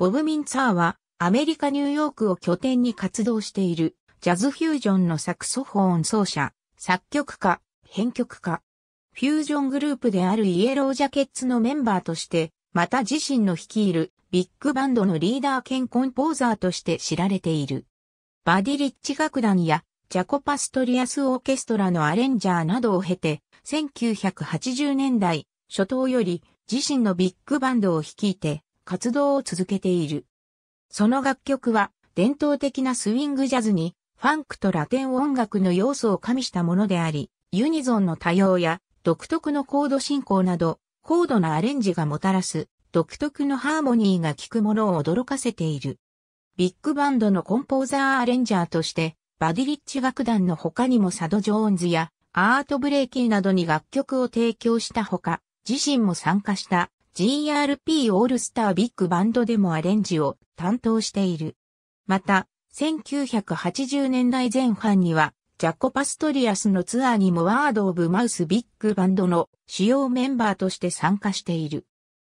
ボブ・ミンツァーはアメリカ・ニューヨークを拠点に活動しているジャズフュージョンのサクソフォン奏者、作曲家、編曲家。フュージョングループであるイエロージャケッツのメンバーとして、また自身の率いるビッグバンドのリーダー兼コンポーザーとして知られている。バディリッチ楽団やジャコパストリアスオーケストラのアレンジャーなどを経て、1980年代初頭より自身のビッグバンドを率いて、活動を続けている。その楽曲は伝統的なスウィングジャズにファンクとラテン音楽の要素を加味したものであり、ユニゾンの多様や独特のコード進行など高度なアレンジがもたらす独特のハーモニーが効くものを驚かせている。ビッグバンドのコンポーザーアレンジャーとして、バディリッチ楽団の他にもサド・ジョーンズやアート・ブレイキーなどに楽曲を提供したほか、自身も参加した GRP オールスタービッグバンドでもアレンジを担当している。また、1980年代前半には、ジャコ・パストリアスのツアーにもワード・オブ・マウス・ビッグバンドの主要メンバーとして参加している。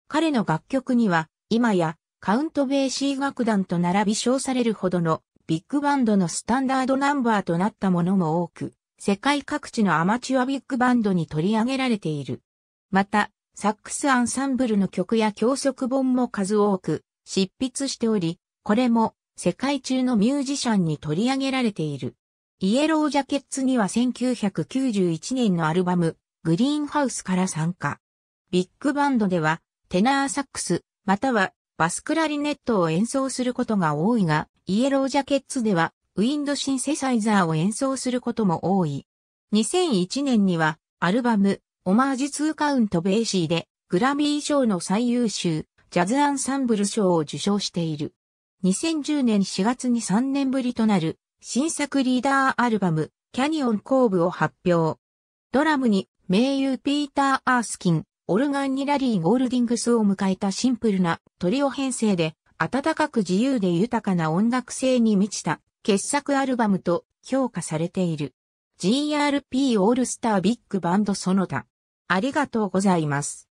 彼の楽曲には、今や、カウント・ベーシー楽団と並び称されるほどのビッグバンドのスタンダードナンバーとなったものも多く、世界各地のアマチュアビッグバンドに取り上げられている。また、サックスアンサンブルの曲や教則本も数多く執筆しており、これも世界中のミュージシャンに取り上げられている。イエロージャケッツには1991年のアルバム、グリーンハウスから参加。ビッグバンドでは、テナーサックス、またはバスクラリネットを演奏することが多いが、イエロージャケッツでは、ウィンドシンセサイザーを演奏することも多い。2001年には、アルバム、オマージュ2カウントベーシーでグラミー賞の最優秀ジャズアンサンブル賞を受賞している。2010年4月に3年ぶりとなる新作リーダーアルバムキャニオンコーブを発表。ドラムに名優ピーター・アースキン、オルガンにラリー・ゴールディングスを迎えたシンプルなトリオ編成で温かく自由で豊かな音楽性に満ちた傑作アルバムと評価されている。GRP オールスタービッグバンドその他。ありがとうございます。